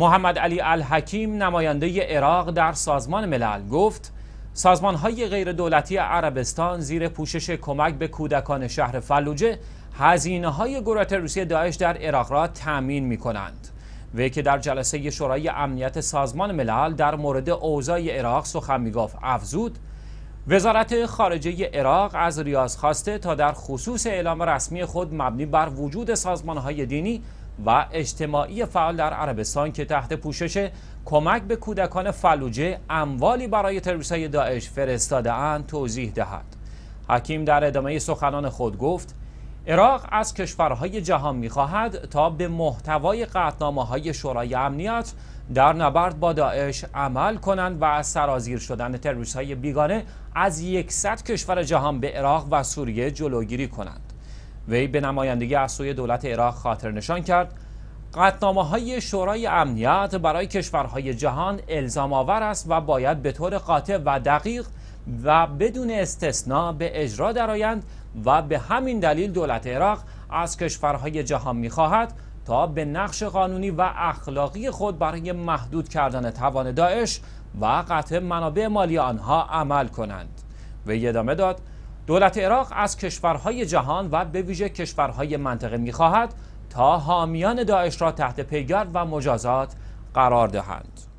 محمد علی الحکیم نماینده عراق در سازمان ملل گفت سازمان های غیر دولتی عربستان زیر پوشش کمک به کودکان شهر فلوجه هزینه های گروه روسیه داعش در عراق را تأمین می کنند. وی که در جلسه شورای امنیت سازمان ملل در مورد اوضاع عراق سخن میگفت افزود وزارت خارجه عراق از ریاض خواسته تا در خصوص اعلام رسمی خود مبنی بر وجود های دینی و اجتماعی فعال در عربستان که تحت پوشش کمک به کودکان فلوجه اموالی برای های داعش فرستادهاند توضیح دهد حکیم در ادامه سخنان خود گفت عراق از کشورهای جهان میخواهد تا به محتوای قطنامه های شورای امنیت در نبرد با داعش عمل کنند و از سرازیر شدن تروریست های بیگانه از یکصد کشور جهان به عراق و سوریه جلوگیری کنند. وی به نمایندگی از سوی دولت عراق خاطر نشان کرد قطنامه های شورای امنیت برای کشورهای جهان الزام آور است و باید به طور قاطع و دقیق و بدون استثنا به اجرا درآیند و به همین دلیل دولت عراق از کشورهای جهان میخواهد تا به نقش قانونی و اخلاقی خود برای محدود کردن توان داعش و قطع منابع مالی آنها عمل کنند وی ادامه داد دولت عراق از کشورهای جهان و به ویژه کشورهای منطقه میخواهد تا حامیان داعش را تحت پیگرد و مجازات قرار دهند.